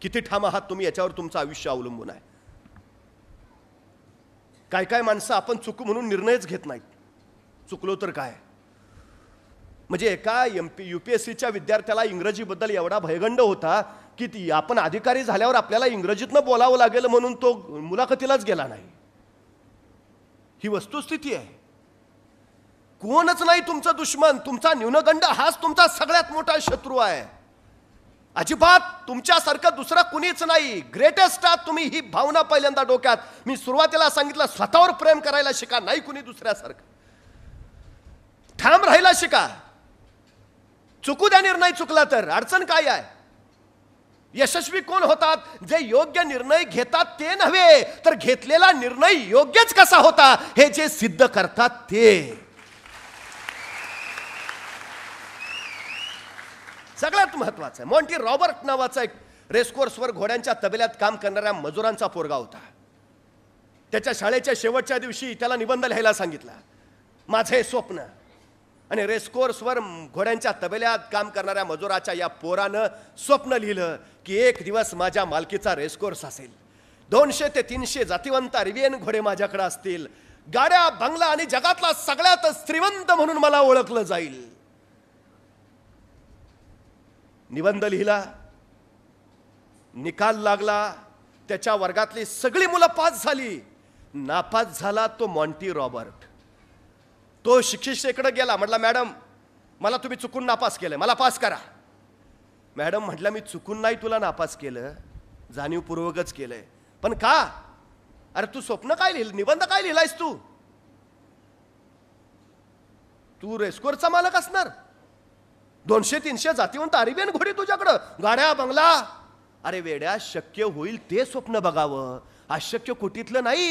किती ठाम आहात तुम्ही याच्यावर तुमचं आयुष्य अवलंबून आहे काय काय माणसं आपण चुक म्हणून निर्णयच घेत नाहीत चुकलो तर काय म्हणजे एका M P U P S सीच्या विद्यार्थ्याला इंग्रजीबद्दल एवढा भयगंड होता की ती आपण अधिकारी झाल्यावर आपल्याला इंग्रजीतनं बोलावं लागेल म्हणून तो मुलाखतीलाच गेला नाही ही वस्तुस्थिती आहे कोणच नाही तुमचा दुश्मन तुमचा न्यूनगंड हाच तुमचा सगळ्यात मोठा शत्रू आहे अजिबात तुमच्यासारखं दुसरं कुणीच नाही ग्रेटेस्ट आहात तुम्ही ही भावना पहिल्यांदा डोक्यात मी सुरुवातीला सांगितलं स्वतःवर प्रेम करायला शिका नाही कुणी दुसऱ्यासारखं ठाम राहायला शिका चुकू द्या निर्णय चुकला तर अडचण काय आहे यशस्वी कोण होतात जे योग्य निर्णय घेतात ते नव्हे तर घेतलेला निर्णय योग्यच कसा होता हे जे सिद्ध करतात ते सगळ्यात महत्वाचं आहे मॉन्टी रॉबर्ट नावाचा एक रेसकोर्सवर घोड्यांच्या तबेल्यात काम करणाऱ्या मजुरांचा पोरगा होता त्याच्या शाळेच्या शेवटच्या दिवशी त्याला निबंध लिहायला सांगितला माझे स्वप्न आणि रेसकोर्सवर घोड्यांच्या तबेल्यात काम करणाऱ्या मजुराच्या या पोरानं स्वप्न लिहिलं की एक दिवस माझ्या मालकीचा रेसकोर्स असेल दोनशे ते तीनशे जातीवंत रिबियन घोडे माझ्याकडे असतील गाड्या बंगला आणि जगातला सगळ्यात श्रीमंत म्हणून मला ओळखलं जाईल निबंध लिहिला निकाल लागला त्याच्या वर्गातली सगळी मुलं पास झाली नापास झाला तो मॉन्टी रॉबर्ट तो शिक्षिकेकडे गेला म्हटला मॅडम मला तुम्ही चुकून नापास केलं मला पास करा मॅडम म्हटलं मी चुकून नाही तुला नापास केलं जाणीवपूर्वकच केलंय पण का अरे तू स्वप्न काय लिहिलं निबंध काय लिहिलायस तू तू रेस्कोरचा मालक असणार दोनशे तीनशे जातीवंत अरेबियन घोडी तुझ्याकडं गाड्या बंगला अरे वेड्या शक्य होईल ते स्वप्न बघावं अशक्य कुटीतलं नाही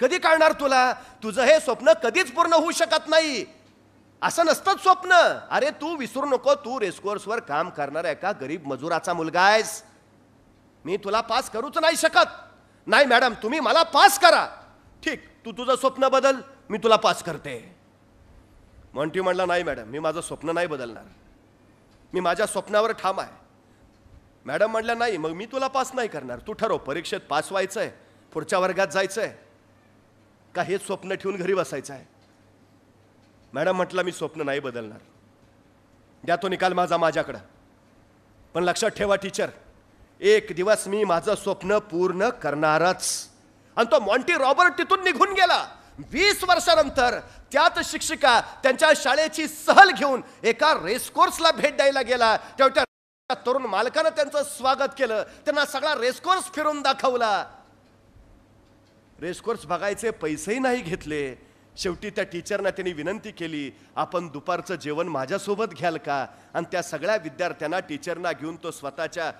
कधी काढणार तुला तुझं हे स्वप्न कधीच पूर्ण होऊ शकत नाही असं नसतंच स्वप्न अरे तू विसरू नको तू रेस्कोर्सवर काम करणार एका गरीब मजुराचा मुलगा आहेस मी तुला पास करूच नाही शकत नाही मॅडम तुम्ही मला पास करा ठीक तू तुझं स्वप्न बदल मी तुला पास करते मॉन्टी म्हणला नाही मॅडम मी माझं स्वप्न नाही बदलणार मी माझ्या स्वप्नावर ठाम आहे मॅडम म्हणल्या नाही मग मी तुला पास नाही करणार तू ठरव परीक्षेत पास व्हायचं आहे पुढच्या वर्गात जायचं आहे का हेच स्वप्न ठेवून घरी बसायचं आहे मॅडम म्हटलं मी स्वप्न नाही बदलणार द्या तो निकाल माझा माझ्याकडं पण लक्षात ठेवा टीचर एक दिवस मी माझं स्वप्न पूर्ण करणारच आणि तो मॉन्टी रॉबर्ट तिथून निघून गेला वीस वर्षानंतर त्यात शिक्षिका त्यांच्या शाळेची सहल घेऊन एका रेसकोर्सला भेट द्यायला गेला तेवढ्या तरुण मालकानं त्यांचं स्वागत केलं त्यांना सगळा कोर्स फिरून दाखवला रेसकोर्स बघायचे पैसेही नाही घेतले शेवटी त्या टीचरना त्यांनी विनंती केली आपण दुपारचं जेवण माझ्यासोबत घ्याल का आणि त्या सगळ्या विद्यार्थ्यांना टीचरना घेऊन तो स्वतःच्या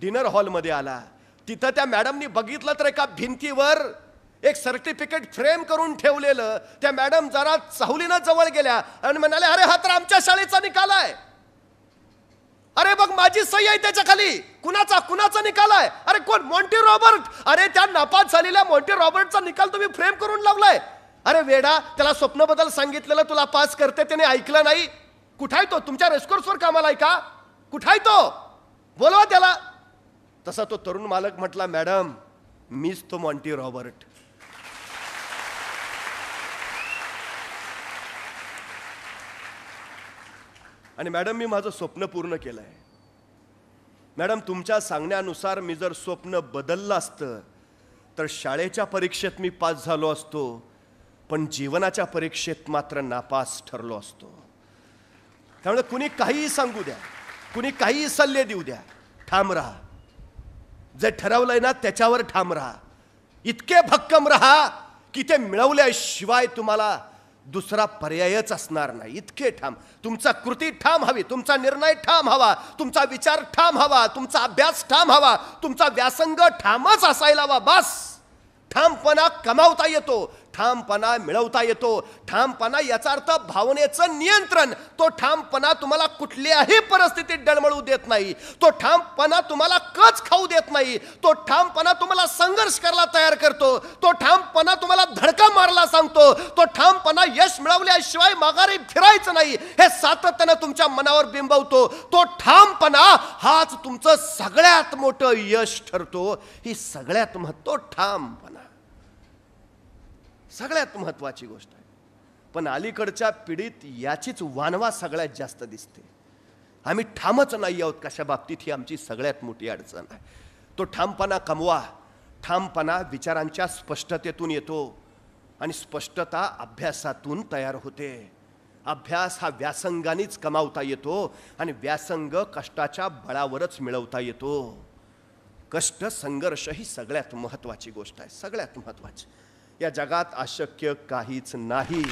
डिनर हॉलमध्ये आला तिथं त्या मॅडमनी बघितलं तर एका भिंतीवर एक सर्टिफिकेट फ्रेम करून ठेवलेलं त्या मॅडम जरा चाहुलीनं जवळ गेल्या आणि म्हणाले अरे हा तर आमच्या शाळेचा निकाल आहे अरे बघ माझी सही आहे त्याच्या खाली कुणाचा कुणाचा निकाल आहे अरे कोण मॉन्टी रॉबर्ट अरे त्या नापास झालेल्या मॉन्टी रॉबर्टचा निकाल तुम्ही फ्रेम करून लावलाय अरे वेडा त्याला स्वप्नबद्दल सांगितलेलं तुला पास करते त्याने ऐकलं नाही कुठाय तो तुमच्या रेस्कोर्सवर कामाला आहे का कुठाय तो बोलवा त्याला तसा तो तरुण मालक म्हटला मॅडम मीच तो मॉन्टी रॉबर्ट आणि मॅडम मी माझं स्वप्न पूर्ण केलं आहे मॅडम तुमच्या सांगण्यानुसार मी जर स्वप्न बदललं असतं तर शाळेच्या परीक्षेत मी पास झालो असतो पण जीवनाच्या परीक्षेत मात्र नापास ठरलो असतो त्यामुळे कुणी काहीही सांगू द्या कुणी काहीही सल्ले देऊ द्या ठाम राहा जे ठरवलंय ना त्याच्यावर ठाम राहा इतके भक्कम राहा की ते मिळवल्याशिवाय तुम्हाला दुसरा पर्यायच असणार नाही इतके ठाम तुमचा कृती ठाम हवी तुमचा निर्णय ठाम हवा तुमचा विचार ठाम हवा तुमचा अभ्यास ठाम हवा तुमचा व्यासंग ठामच असायला हवा बस ठामपणा कमावता येतो ठामपणा मिळवता येतो ठामपणा याचा अर्थ भावनेचं नियंत्रण तो ठामपणा तुम्हाला कुठल्याही परिस्थितीत डळमळू देत नाही तो ठामपणा तुम्हाला कच खाऊ देत नाही तो ठामपणा तुम्हाला संघर्ष करायला तयार करतो तो ठामपणा तुम्हाला धडका मारला सांगतो तो ठामपणा यश मिळवल्याशिवाय माघारी फिरायचं नाही हे सातत्यानं तुमच्या मनावर बिंबवतो तो ठामपणा हाच तुमचं सगळ्यात मोठं यश ठरतो ही सगळ्यात महत्व ठामपणा सगळ्यात महत्त्वाची गोष्ट आहे पण अलीकडच्या पिढीत याचीच वानवा सगळ्यात जास्त दिसते आम्ही ठामच नाही आहोत कशा बाबतीत ही आमची सगळ्यात मोठी अडचण आहे तो ठामपणा कमवा ठामपणा विचारांच्या स्पष्टतेतून येतो आणि स्पष्टता अभ्यासातून तयार होते अभ्यास हा व्यासंगानेच कमावता येतो आणि व्यासंग कष्टाच्या बळावरच मिळवता येतो कष्ट संघर्ष ही सगळ्यात महत्त्वाची गोष्ट आहे सगळ्यात महत्त्वाची या जगात अशक्य काहीच नाही